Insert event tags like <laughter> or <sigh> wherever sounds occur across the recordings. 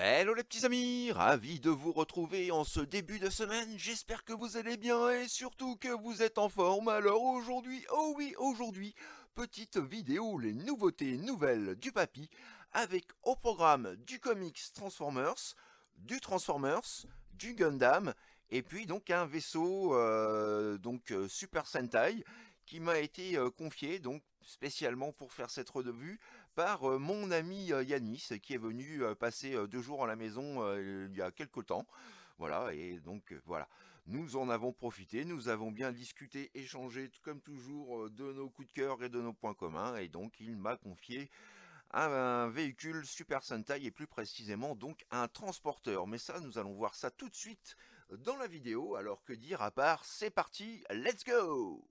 Hello les petits amis, ravi de vous retrouver en ce début de semaine, j'espère que vous allez bien et surtout que vous êtes en forme. Alors aujourd'hui, oh oui aujourd'hui, petite vidéo les nouveautés nouvelles du papy avec au programme du comics Transformers, du Transformers, du Gundam et puis donc un vaisseau euh, donc euh, Super Sentai qui m'a été euh, confié donc spécialement pour faire cette redevue, mon ami Yanis qui est venu passer deux jours à la maison il y a quelque temps. Voilà, et donc voilà, nous en avons profité, nous avons bien discuté, échangé comme toujours de nos coups de cœur et de nos points communs, et donc il m'a confié un véhicule Super Sentai et plus précisément donc un transporteur. Mais ça, nous allons voir ça tout de suite dans la vidéo, alors que dire à part, c'est parti, let's go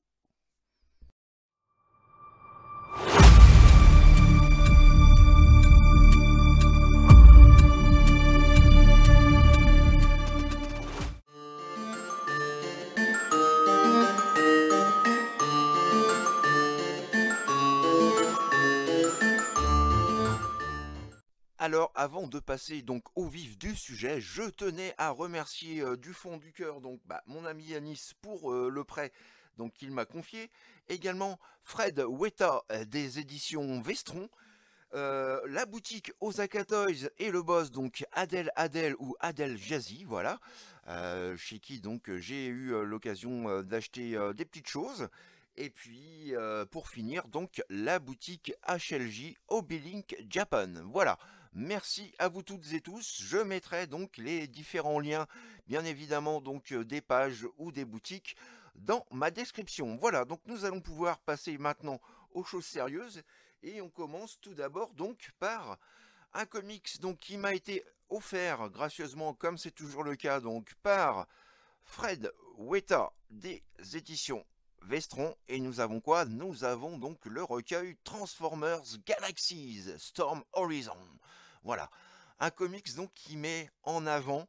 Alors avant de passer donc au vif du sujet, je tenais à remercier du fond du cœur donc bah, mon ami Yanis pour le prêt donc qu'il m'a confié, également Fred Weta des éditions Vestron, la boutique Osaka Toys et le boss donc Adel ou Adel Jazzy, voilà, chez qui donc j'ai eu l'occasion d'acheter des petites choses. Et puis pour finir donc la boutique HLJ Obilink Japan, voilà. Merci à vous toutes et tous. Je mettrai donc les différents liens, bien évidemment, donc euh, des pages ou des boutiques dans ma description. Voilà, donc nous allons pouvoir passer maintenant aux choses sérieuses et on commence tout d'abord donc par un comics donc qui m'a été offert gracieusement comme c'est toujours le cas donc par Fred Weta des éditions Vestron et nous avons quoi Nous avons donc le recueil Transformers Galaxies Storm Horizon. Voilà, un comics donc qui met en avant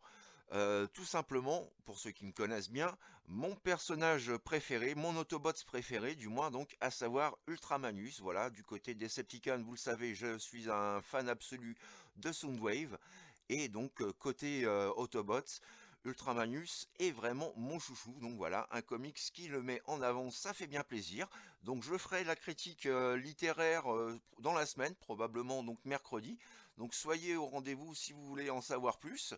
euh, tout simplement, pour ceux qui me connaissent bien, mon personnage préféré, mon Autobots préféré, du moins donc, à savoir Ultramanus, voilà, du côté Decepticon, vous le savez, je suis un fan absolu de Soundwave, et donc euh, côté euh, Autobots, Ultramanus est vraiment mon chouchou, donc voilà, un comics qui le met en avant, ça fait bien plaisir. Donc je ferai la critique euh, littéraire euh, dans la semaine, probablement donc mercredi. Donc soyez au rendez-vous si vous voulez en savoir plus.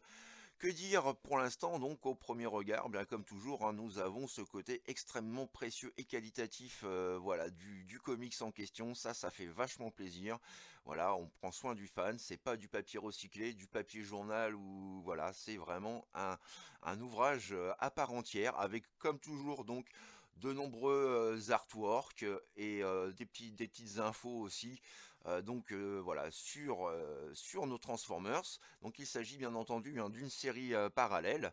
Que dire pour l'instant donc au premier regard Bien comme toujours, hein, nous avons ce côté extrêmement précieux et qualitatif euh, voilà, du, comics en question. Ça, ça fait vachement plaisir. Voilà, on prend soin du fan. C'est pas du papier recyclé, du papier journal ou voilà, c'est vraiment un, ouvrage euh, à part entière avec comme toujours donc de nombreux euh, artworks et des, petits, des petites infos aussi euh, donc euh, voilà, euh, sur, nos Transformers. Donc il s'agit bien entendu hein, d'une série parallèle.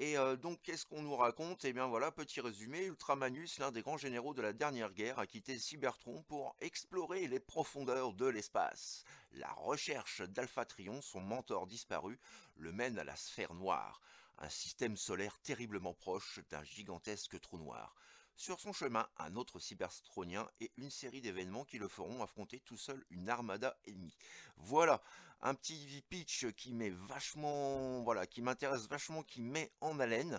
Et donc qu'est-ce qu'on nous raconte Eh bien voilà, petit résumé, Ultramanus, l'un des grands généraux de la dernière guerre, a quitté Cybertron pour explorer les profondeurs de l'espace. La recherche d'Alpha Trion, son mentor disparu, le mène à la sphère noire, un système solaire terriblement proche d'un gigantesque trou noir. Sur son chemin, un autre cyberstronien et une série d'événements qui le feront affronter tout seul une armada ennemie. Voilà, un petit pitch qui met vachement, voilà, qui m'intéresse vachement, qui met en haleine.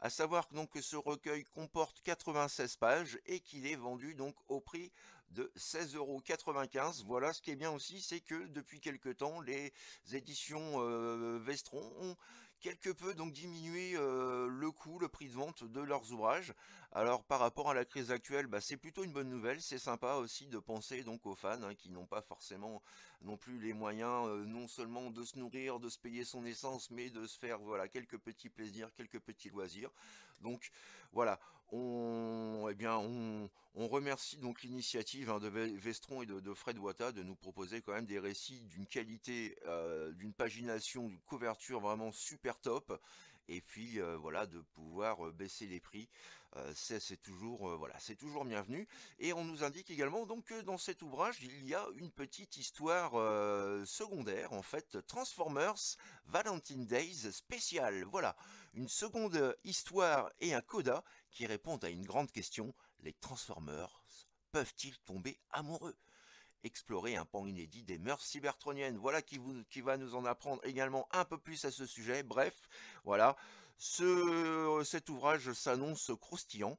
À savoir donc que ce recueil comporte 96 pages et qu'il est vendu donc au prix de 16,95€. Voilà, ce qui est bien aussi, c'est que depuis quelques temps, les éditions euh, Vestron ont quelque peu donc diminuer euh, le coût, le prix de vente de leurs ouvrages. Alors par rapport à la crise actuelle, bah, c'est plutôt une bonne nouvelle, c'est sympa aussi de penser donc aux fans hein, qui n'ont pas forcément non plus les moyens euh, non seulement de se nourrir, de se payer son essence, mais de se faire voilà quelques petits plaisirs, quelques petits loisirs. Donc voilà, on, eh bien, on, on remercie donc l'initiative hein, de Vestron et de, Fred Wata de nous proposer quand même des récits d'une qualité, euh, d'une pagination, d'une couverture vraiment super top. Et puis euh, voilà, de pouvoir euh, baisser les prix, c'est toujours voilà, c'est toujours bienvenu. Et on nous indique également donc que dans cet ouvrage, il y a une petite histoire secondaire en fait, Transformers Valentine Days spécial. Voilà, une seconde histoire et un coda qui répondent à une grande question les Transformers peuvent-ils tomber amoureux Explorer un pan inédit des mœurs cybertroniennes. Voilà qui, va nous en apprendre également un peu plus à ce sujet. Bref, voilà, cet ouvrage s'annonce croustillant.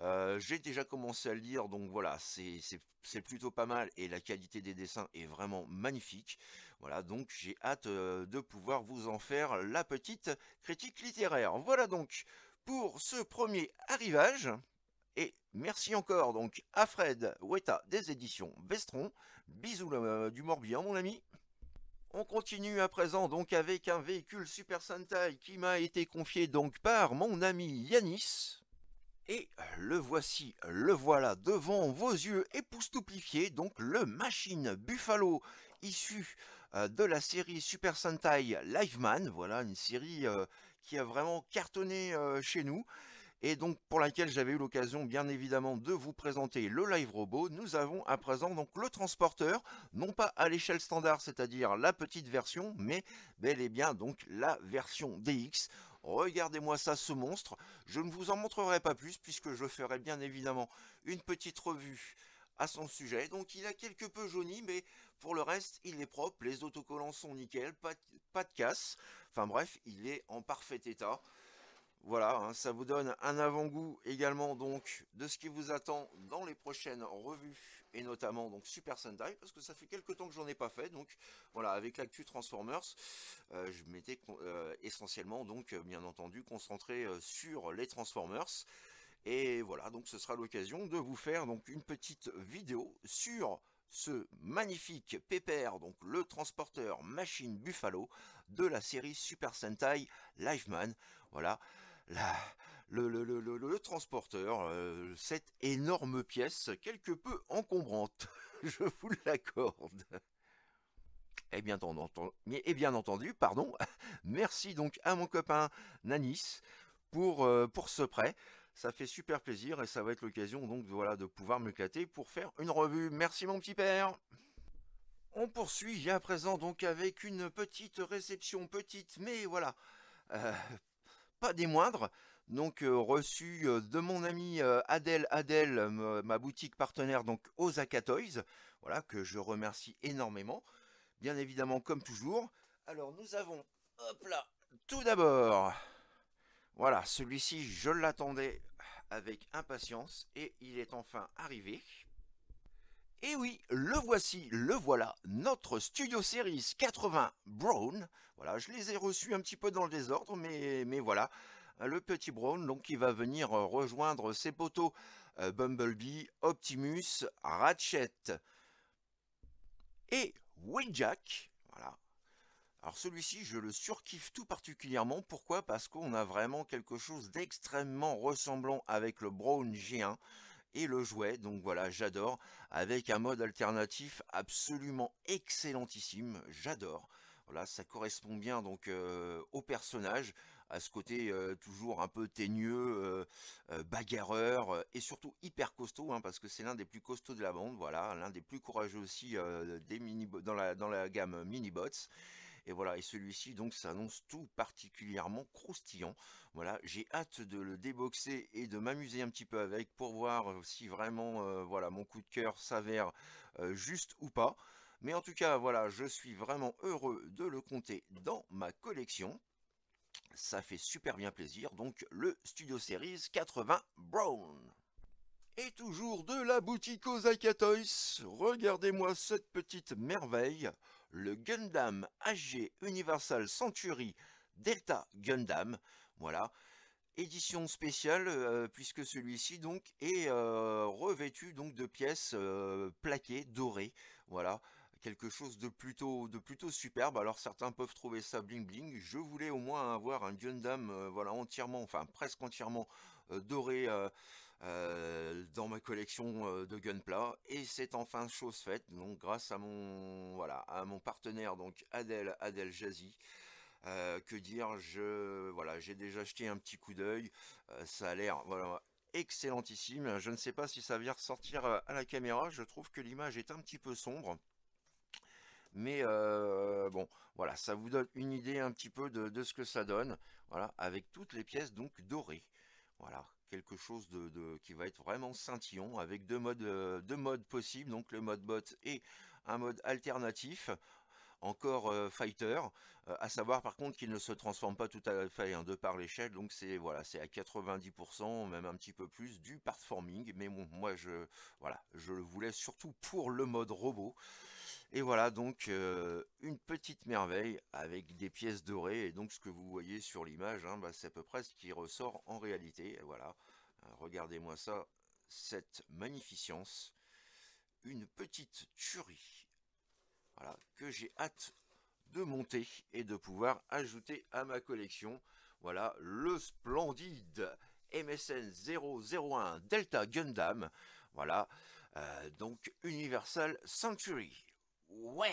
Euh, j'ai déjà commencé à le lire, donc voilà, c'est plutôt pas mal et la qualité des dessins est vraiment magnifique. Voilà, donc j'ai hâte euh, de pouvoir vous en faire la petite critique littéraire. Voilà donc pour ce premier arrivage. Et merci encore donc à Fred Weta des éditions Bestron, Bisous euh, du Morbihan mon ami. On continue à présent donc avec un véhicule Super Sentai qui m'a été confié donc par mon ami Yanis. Et le voici, le voilà devant vos yeux époustouplifiés, donc le Machine Buffalo issu euh, de la série Super Sentai Liveman, voilà une série euh, qui a vraiment cartonné chez nous et donc pour laquelle j'avais eu l'occasion bien évidemment de vous présenter le live robot, nous avons à présent donc le transporteur, non pas à l'échelle standard, c'est-à-dire la petite version, mais bel et bien donc la version DX. Regardez-moi ça, ce monstre. Je ne vous en montrerai pas plus puisque je ferai bien évidemment une petite revue à son sujet. Donc il a quelque peu jauni, mais pour le reste, il est propre. Les autocollants sont nickel, pas, pas de casse. Enfin bref, il est en parfait état. Voilà, hein, ça vous donne un avant-goût également donc de ce qui vous attend dans les prochaines revues et notamment donc Super Sentai parce que ça fait quelques temps que j'en ai pas fait donc voilà avec l'actu Transformers euh, je m'étais euh, essentiellement donc euh, bien entendu concentré sur les Transformers et voilà donc ce sera l'occasion de vous faire donc une petite vidéo sur ce magnifique pépère, donc le transporteur machine Buffalo de la série Super Sentai Liveman. Voilà, le, transporteur, euh, cette énorme pièce quelque peu encombrante, <laughs> je vous l'accorde. Et eh bien, eh bien entendu, pardon, <laughs> merci donc à mon copain Nanis pour, euh, pour ce prêt. Ça fait super plaisir et ça va être l'occasion donc voilà de pouvoir m'éclater pour faire une revue. Merci mon petit père. On poursuit à présent donc avec une petite réception, petite mais voilà, euh, des moindres. Donc euh, reçu euh, de mon ami euh, Adèle Adèle, ma boutique partenaire donc aux Toys, voilà que je remercie énormément. Bien évidemment comme toujours. Alors nous avons, hop là, tout d'abord, voilà celui-ci je l'attendais avec impatience et il est enfin arrivé. Et oui, le voici, le voilà, notre Studio Series 80 Brown. Voilà, je les ai reçus un petit peu dans le désordre, mais, voilà. Euh, le petit Brown, donc, qui va venir euh, rejoindre ses poteaux euh, Bumblebee, Optimus, Ratchet et Windjack. Voilà, alors celui-ci, je le surkiffe tout particulièrement. Pourquoi Parce qu'on a vraiment quelque chose d'extrêmement ressemblant avec le Brown G1 et le jouet, donc voilà, j'adore, avec un mode alternatif absolument excellentissime, j'adore. Voilà, ça correspond bien donc euh, au personnage, à ce côté euh, toujours un peu teigneux, euh, bagarreur et surtout hyper costaud, hein, parce que c'est l'un des plus costauds de la bande, voilà, l'un des plus courageux aussi des mini dans, la, dans la gamme mini-bots. Et voilà, et celui-ci donc s'annonce tout particulièrement croustillant. Voilà, j'ai hâte de le déboxer et de m'amuser un petit peu avec pour voir euh, si vraiment euh, voilà mon coup de cœur s'avère euh, juste ou pas. Mais en tout cas, voilà, je suis vraiment heureux de le compter dans ma collection. Ça fait super bien plaisir, donc le Studio Series 80 Brown. Et toujours de la boutique aux regardez-moi cette petite merveille le Gundam HG Universal Century Delta Gundam. Voilà édition spéciale euh, puisque celui-ci donc est euh, revêtu donc de pièces euh, plaquées dorées voilà quelque chose de plutôt de plutôt superbe alors certains peuvent trouver ça bling bling je voulais au moins avoir un Gundam voilà entièrement enfin presque entièrement euh, doré euh, euh, dans ma collection de Gunpla et c'est enfin chose faite donc grâce à mon voilà à mon partenaire donc Adèle Adèle Jazzy que dire, je voilà, j'ai déjà acheté un petit coup d'œil. ça a l'air voilà excellentissime. Je ne sais pas si ça vient ressortir à la caméra. Je trouve que l'image est un petit peu sombre. Mais bon, voilà, ça vous donne une idée un petit peu de, ce que ça donne. Voilà, avec toutes les pièces donc dorées. Voilà, quelque chose de, qui va être vraiment scintillant avec euh, deux modes, possibles, donc le mode bot et un mode alternatif encore euh, fighter, euh, à savoir par contre qu'il ne se transforme pas tout à fait hein, de par l'échelle, donc c'est voilà, c'est à 90%, même un petit peu plus, du performing, mais bon, moi je voilà, je le voulais surtout pour le mode robot, et voilà donc euh, une petite merveille avec des pièces dorées. Et donc ce que vous voyez sur l'image, hein, bah, c'est à peu près ce qui ressort en réalité. Et voilà, euh, regardez-moi ça, cette magnificence. Une petite tuerie. Voilà, que j'ai hâte de monter et de pouvoir ajouter à ma collection. Voilà, le splendide MSN 001 Delta Gundam. Voilà, euh, donc Universal Sanctuary. Ouais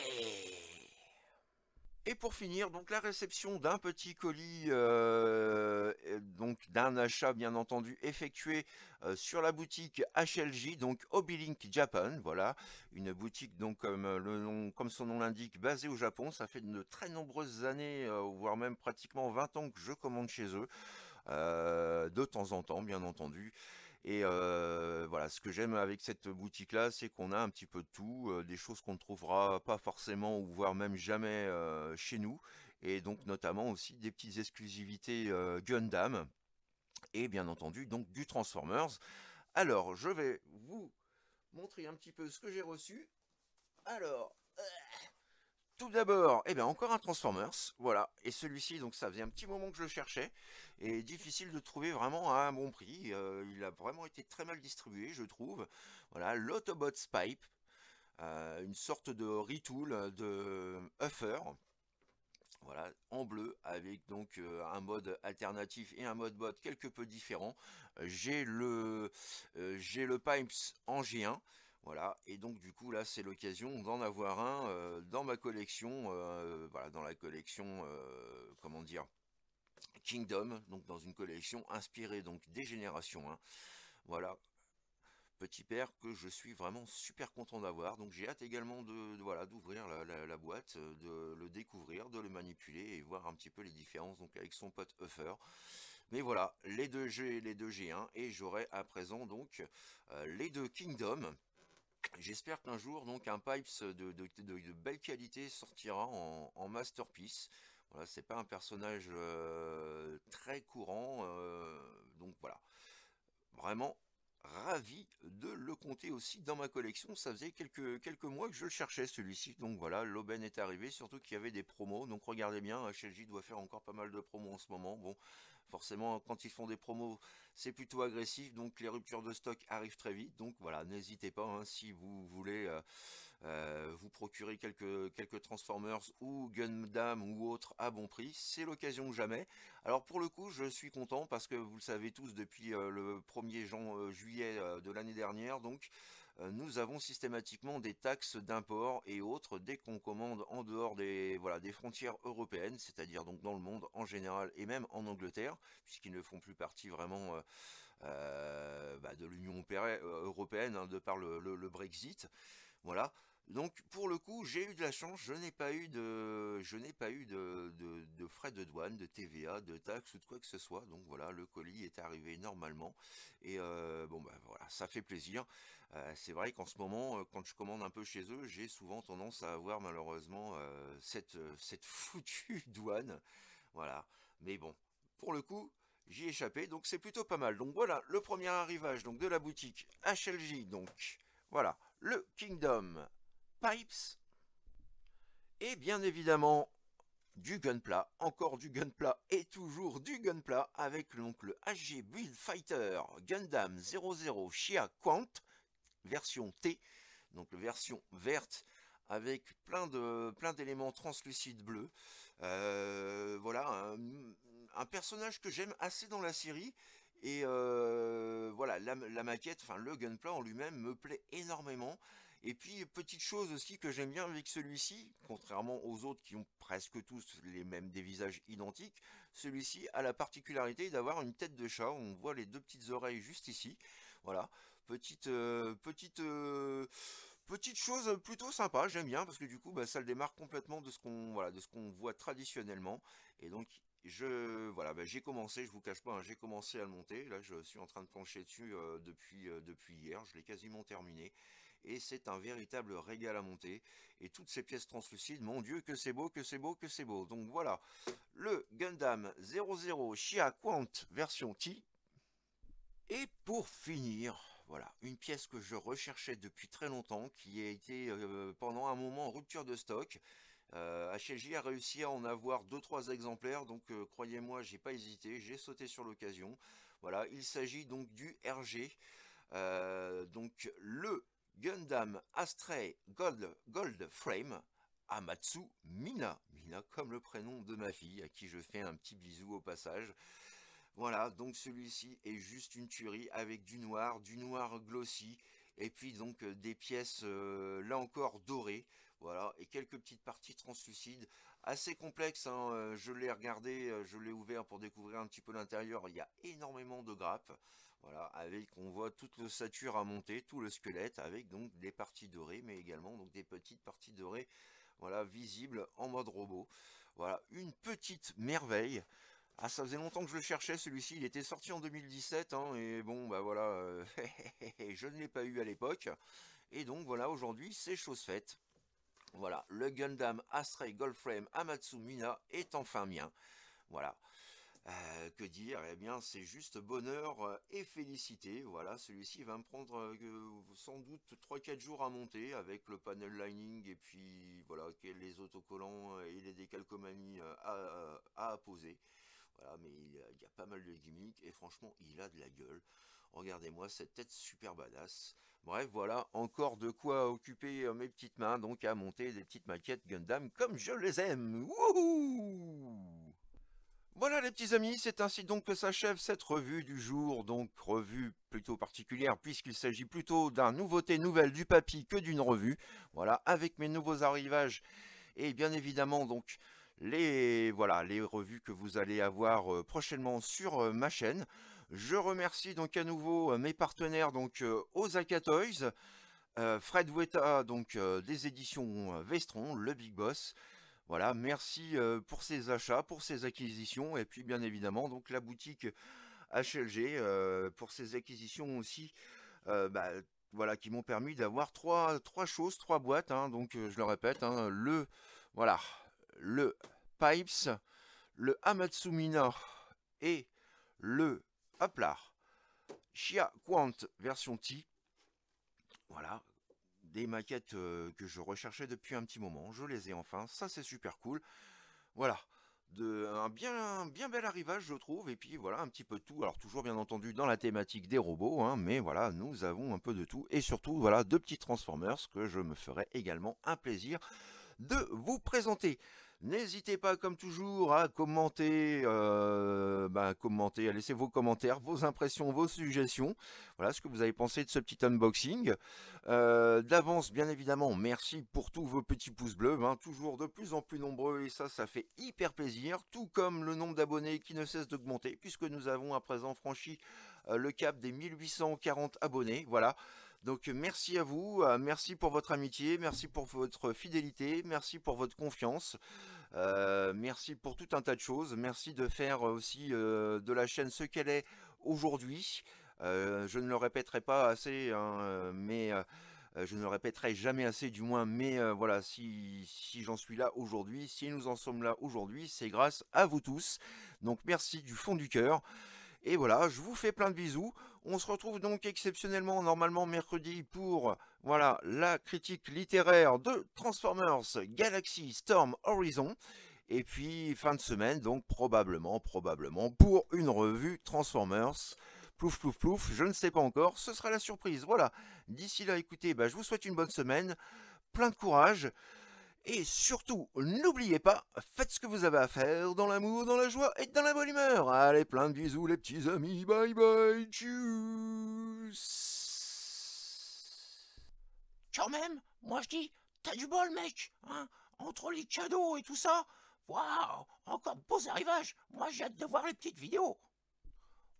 et pour finir, donc la réception d'un petit colis, euh, donc d'un achat bien entendu effectué euh, sur la boutique HLJ, donc Obilink Japan, voilà, une boutique donc euh, comme son nom l'indique, basée au Japon. Ça fait de très nombreuses années, voire même pratiquement 20 ans que je commande chez eux. de temps en temps, bien entendu. Et voilà, ce que j'aime avec cette boutique-là, c'est qu'on a un petit peu de tout, des choses qu'on ne trouvera pas forcément ou voire même jamais chez nous. Et donc notamment aussi des petites exclusivités Gundam et bien entendu donc du Transformers. Alors, je vais vous montrer un petit peu ce que j'ai reçu. Alors, tout d'abord, eh bien encore un Transformers, voilà, et celui-ci, donc ça faisait un petit moment que je le cherchais, et difficile de trouver vraiment à un bon prix, euh, il a vraiment été très mal distribué, je trouve, voilà, l'Autobot's Pipe, euh, une sorte de retool euh, de Huffer, voilà, en bleu, avec donc un mode alternatif et un mode bot quelque peu différent, j'ai le, j'ai le Pipes en G1, voilà, et donc du coup là c'est l'occasion d'en avoir un euh, dans ma collection, euh, voilà, dans la collection, euh, comment dire, Kingdom, donc dans une collection inspirée donc des générations hein. Voilà, petit père que je suis vraiment super content d'avoir. Donc j'ai hâte également de, voilà d'ouvrir la, boîte, de le découvrir, de le manipuler et voir un petit peu les différences donc avec son pote Huffer. Mais voilà, les deux G, les deux G1 et j'aurai à présent donc les deux Kingdom. J'espère qu'un jour, donc, un Pipes de, de, de, belle qualité sortira en, masterpiece. Voilà, c'est pas un personnage euh, très courant, euh, donc voilà. Vraiment ravi de le compter aussi dans ma collection. Ça faisait quelques, quelques mois que je le cherchais celui-ci. Donc voilà, l'aubaine est arrivé surtout qu'il y avait des promos. Donc regardez bien, HLJ euh, doit faire encore pas mal de promos en ce moment. Bon, Forcément, quand ils font des promos, c'est plutôt agressif, donc les ruptures de stock arrivent très vite. Donc voilà, n'hésitez pas, hein, si vous voulez euh, euh, vous procurer quelques, quelques Transformers ou Gundam ou autre à bon prix, c'est l'occasion ou jamais. Alors pour le coup, je suis content parce que vous le savez tous, depuis euh, le 1er juillet de l'année dernière, donc euh, nous avons systématiquement des taxes d'import et autres dès qu'on commande en dehors des, des frontières européennes, c'est-à-dire donc dans le monde en général et même en Angleterre, puisqu'ils ne font plus partie vraiment euh, euh, bah, de l'Union européenne hein, de par le, le Brexit. Voilà, donc pour le coup, j'ai eu de la chance, je n'ai pas eu de je pas eu de, frais de douane, de TVA, de taxes ou de quoi que ce soit. Donc voilà, le colis est arrivé normalement. Et euh, bon ben voilà, ça fait plaisir. Euh, c'est vrai qu'en ce moment, euh, quand je commande un peu chez eux, j'ai souvent tendance à avoir malheureusement cette, cette <laughs> foutue douane. Voilà. Mais bon, pour le coup, j'y ai échappé, donc c'est plutôt pas mal. Donc voilà, le premier arrivage donc de la boutique HLJ, donc voilà, le Kingdom Pipes. Et bien évidemment, du gunpla, encore du gunpla et toujours du gunpla avec l'oncle HG Build Fighter Gundam 00 Shia Quant version T, donc version verte avec plein plein d'éléments translucides bleus. Euh, voilà, un, personnage que j'aime assez dans la série. Et euh, voilà, la, la maquette, enfin le gunpla en lui-même me plaît énormément. Et puis, petite chose aussi que j'aime bien avec celui-ci, contrairement aux autres qui ont presque tous les mêmes des visages identiques, celui-ci a la particularité d'avoir une tête de chat. On voit les deux petites oreilles juste ici. Voilà, petite... Euh, petite euh, Petite chose plutôt sympa, j'aime bien, parce que du coup, bah, ça le démarre complètement de ce qu'on voit traditionnellement. Et donc, je voilà bah, j'ai commencé je vous cache pas hein, j'ai commencé à le monter là je suis en train de pencher dessus euh, depuis depuis hier je l'ai quasiment terminé et c'est un véritable régal à monter. Et toutes ces pièces translucides, mon dieu, que c'est beau, que c'est beau, que c'est beau. Donc voilà, le Gundam 00 Shia Quant version T. Et pour finir, voilà, une pièce que je recherchais depuis très longtemps, qui a été euh, pendant un moment en rupture de stock. Euh, HLJ a réussi à en avoir 2-3 exemplaires, donc euh, croyez-moi, j'ai pas hésité, j'ai sauté sur l'occasion. Voilà, il s'agit donc du RG, euh, donc le Gundam Astray Gold, Gold Frame Amatsu Mina. Mina comme le prénom de ma fille, à qui je fais un petit bisou au passage. Voilà, donc celui-ci est juste une tuerie avec du noir, du noir glossy, et puis donc euh, des pièces, euh, là encore, dorées, voilà, et quelques petites parties translucides, assez complexes, hein, euh, je l'ai regardé, je l'ai ouvert pour découvrir un petit peu l'intérieur, il y a énormément de grappes, voilà, avec, on voit toute sature à monter, tout le squelette, avec donc des parties dorées, mais également donc des petites parties dorées, voilà, visibles en mode robot. Voilà, une petite merveille. Ah, ça faisait longtemps que je le cherchais, celui-ci. Il était sorti en 2017, hein, et bon, bah voilà, euh, <laughs> je ne l'ai pas eu à l'époque. Et donc, voilà, aujourd'hui, c'est chose faite. Voilà, le Gundam Astray Goldframe Amatsu Mina est enfin mien. Voilà. Euh, que dire Eh bien, c'est juste bonheur euh, et félicité. Voilà, celui-ci va me prendre euh, sans doute 3-4 jours à monter avec le panel lining et puis voilà les autocollants et les décalcomanies à, poser Voilà, mais il y, a, pas mal de gimmicks et franchement, il a de la gueule. Regardez-moi cette tête super badass. Bref, voilà, encore de quoi occuper mes petites mains, donc à monter des petites maquettes Gundam comme je les aime. Voilà les petits amis, c'est ainsi donc que s'achève cette revue du jour, donc revue plutôt particulière puisqu'il s'agit plutôt d'un nouveauté nouvelle du papy que d'une revue. Voilà, avec mes nouveaux arrivages et bien évidemment donc les voilà les revues que vous allez avoir euh, prochainement sur euh, ma chaîne. Je remercie donc à nouveau euh, mes partenaires donc Osaka Fred Weta donc des éditions Vestron, le Big Boss. Voilà, merci pour ces achats, pour ces acquisitions, et puis bien évidemment, donc la boutique HLG pour ces acquisitions aussi. Bah, voilà, qui m'ont permis d'avoir trois, trois choses, trois boîtes. Hein. donc, je le répète, hein, le, voilà, le Pipes, le Amatsumina et le, hop Chia Quant version T. Voilà, maquettes que je recherchais depuis un petit moment. Je les ai enfin, ça c'est super cool. Voilà, de, un bien, bien bel arrivage je trouve, et puis voilà un petit peu de tout. Alors toujours bien entendu dans la thématique des robots, hein. mais voilà, nous avons un peu de tout. Et surtout, voilà, deux petits Transformers que je me ferai également un plaisir de vous présenter. N'hésitez pas, comme toujours, à commenter, euh, bah, commenter, à laisser vos commentaires, vos impressions, vos suggestions. Voilà ce que vous avez pensé de ce petit unboxing. Euh, d'avance, bien évidemment, merci pour tous vos petits pouces bleus, hein, toujours de plus en plus nombreux, et ça, ça fait hyper plaisir, tout comme le nombre d'abonnés qui ne cesse d'augmenter, puisque nous avons à présent franchi euh, le cap des 1840 abonnés. Voilà. Donc euh, merci à vous, euh, merci pour votre amitié, merci pour votre fidélité, merci pour votre confiance, euh, merci pour tout un tas de choses, merci de faire aussi de la chaîne ce qu'elle est aujourd'hui. je ne le répéterai pas assez, hein, mais je ne le répéterai jamais assez du moins, mais voilà, si, si j'en suis là aujourd'hui, si nous en sommes là aujourd'hui, c'est grâce à vous tous. Donc merci du fond du cœur. Et voilà, je vous fais plein de bisous. On se retrouve donc exceptionnellement normalement mercredi pour voilà la critique littéraire de Transformers Galaxy Storm Horizon. Et puis fin de semaine donc probablement, probablement pour une revue Transformers. Plouf, plouf, plouf, je ne sais pas encore, ce sera la surprise. Voilà, d'ici là, écoutez, bah, je vous souhaite une bonne semaine, plein de courage. Et surtout, n'oubliez pas, faites ce que vous avez à faire dans l'amour, dans la joie et dans la bonne humeur. Allez, plein de bisous les petits amis, bye bye, tchuss Quand même, moi je dis, t'as du bol mec, hein Entre les cadeaux et tout ça, waouh, encore de beaux arrivages, moi j'ai hâte de voir les petites vidéos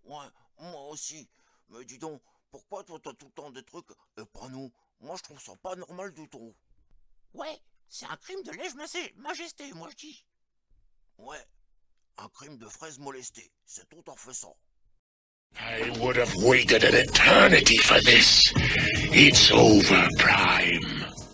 Ouais, moi aussi, mais dis donc, pourquoi toi t'as tout le temps des trucs et euh, pas nous Moi je trouve ça pas normal du tout. Ouais, c'est un crime de lèche-majesté, moi je dis. Ouais, un crime de fraise molestée, c'est tout en faisant. I would have waited an eternity for this. It's over, Prime.